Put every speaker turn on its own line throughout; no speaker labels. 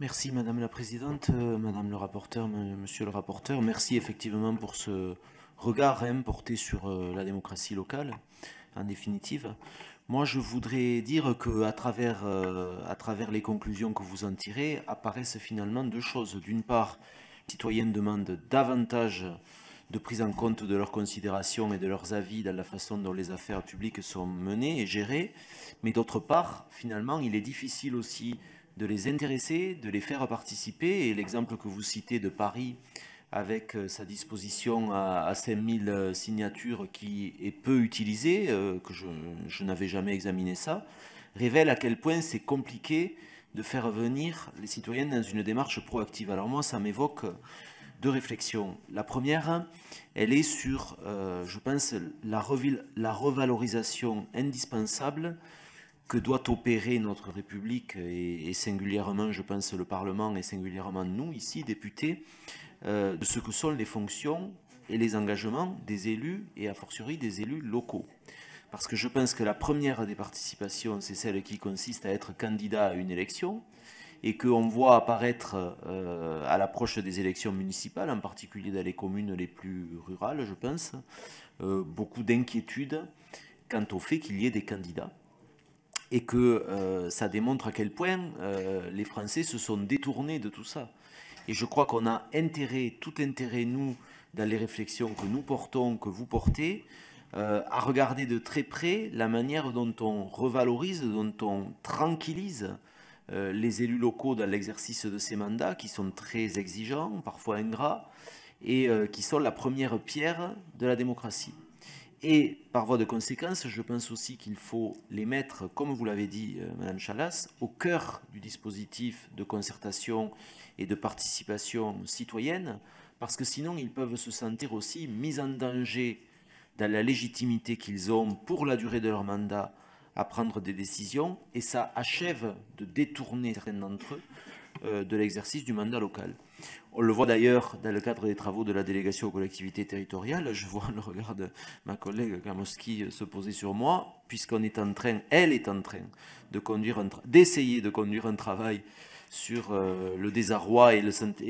Merci Madame la Présidente, euh, Madame le rapporteur, Monsieur le rapporteur. Merci effectivement pour ce regard importé hein, porté sur euh, la démocratie locale, en définitive. Moi, je voudrais dire qu'à travers, euh, à travers les conclusions que vous en tirez, apparaissent finalement deux choses. D'une part, les citoyens demandent davantage de prise en compte de leurs considérations et de leurs avis dans la façon dont les affaires publiques sont menées et gérées, mais d'autre part, finalement, il est difficile aussi de les intéresser, de les faire participer, et l'exemple que vous citez de Paris, avec euh, sa disposition à, 5000 euh, signatures qui est peu utilisée, euh, que je, n'avais jamais examiné ça, révèle à quel point c'est compliqué de faire venir les citoyens dans une démarche proactive. Alors moi, ça m'évoque deux réflexions. La première, elle est sur, euh, je pense, la, revalorisation indispensable que doit opérer notre République et, singulièrement, je pense, le Parlement et singulièrement nous, ici, députés, euh, de ce que sont les fonctions et les engagements des élus et a fortiori des élus locaux. Parce que je pense que la première des participations, c'est celle qui consiste à être candidat à une élection, et qu'on voit apparaître euh, à l'approche des élections municipales, en particulier dans les communes les plus rurales, je pense, euh, beaucoup d'inquiétude quant au fait qu'il y ait des candidats et que euh, ça démontre à quel point les Français se sont détournés de tout ça. Et je crois qu'on a intérêt, tout intérêt, nous, dans les réflexions que nous portons, que vous portez, à regarder de très près la manière dont on revalorise, dont on tranquillise euh, les élus locaux dans l'exercice de ces mandats, qui sont très exigeants, parfois ingrats, et euh, qui sont la première pierre de la démocratie. Et par voie de conséquence, je pense aussi qu'il faut les mettre, comme vous l'avez dit, mme euh, Madame Chalas, au cœur du dispositif de concertation et de participation citoyenne, parce que sinon ils peuvent se sentir aussi mis en danger dans la légitimité qu'ils ont pour la durée de leur mandat à prendre mm. des décisions et ça achève de détourner certains d'entre eux euh, de l'exercice du mandat local. On le voit d'ailleurs dans le cadre des travaux de la délégation aux collectivités territoriales. Je vois le regard de ma collègue Kamoski se poser sur moi, puisqu'on est en train, elle est en train de d'essayer de conduire un travail sur euh, le désarroi et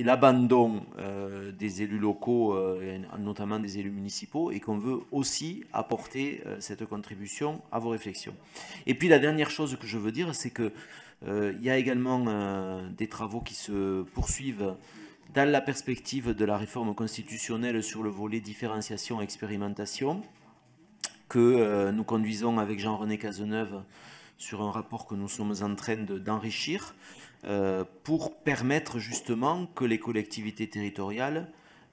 l'abandon euh, des élus locaux, euh, notamment des élus municipaux, et qu'on veut aussi apporter cette contribution à vos réflexions. Et puis la dernière chose que je veux dire, c'est qu'il il y a également des travaux qui se poursuivent dans la perspective de la réforme constitutionnelle sur le volet différenciation-expérimentation que euh, nous conduisons avec Jean-René Cazeneuve sur un rapport que nous sommes en train d'enrichir euh, pour permettre justement que les collectivités territoriales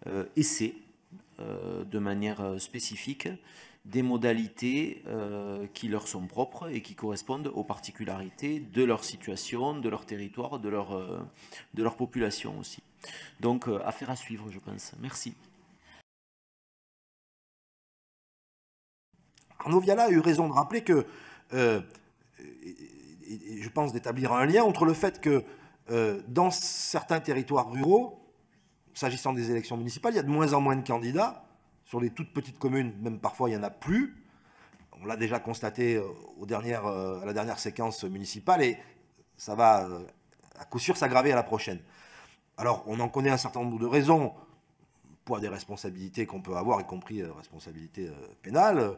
euh, essaient de manière spécifique des modalités euh, qui leur sont propres et qui correspondent aux particularités de leur situation, de leur territoire, de leur, euh, de leur population aussi. Donc, euh, affaire à suivre, je pense. Merci.
Arnaud Viala a eu raison de rappeler que, je pense d'établir un lien entre le fait que dans certains territoires ruraux, s'agissant des élections municipales, il y a de moins en moins de candidats sur les toutes petites communes, même parfois, il n'y en a plus. On l'a déjà constaté euh, aux dernières, euh, à la dernière séquence municipale et ça va euh, à coup sûr s'aggraver à la prochaine. Alors, on en connaît un certain nombre de raisons poids des responsabilités qu'on peut avoir, y compris responsabilités responsabilité pénale,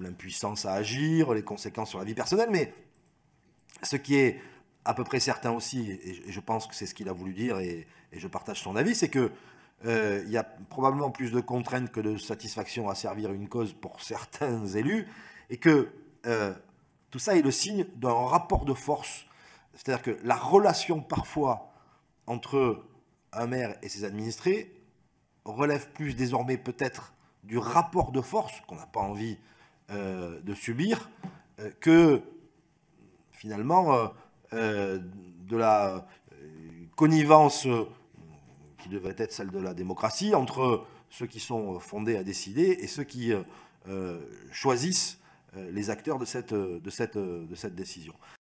l'impuissance à agir, les conséquences sur la vie personnelle, mais ce qui est à peu près certain aussi, et, je pense que c'est ce qu'il a voulu dire, et je partage son avis, c'est que euh, il y a probablement plus de contraintes que de satisfaction à servir une cause pour certains élus, et que euh, tout ça est le signe d'un rapport de force. C'est-à-dire que la relation parfois entre un maire et ses administrés relève plus désormais peut-être du rapport de force qu'on n'a pas envie euh, de subir que finalement de la connivence qui devrait être celle de la démocratie, entre ceux qui sont euh, fondés à décider et ceux qui euh, euh, choisissent les acteurs de cette, de cette décision.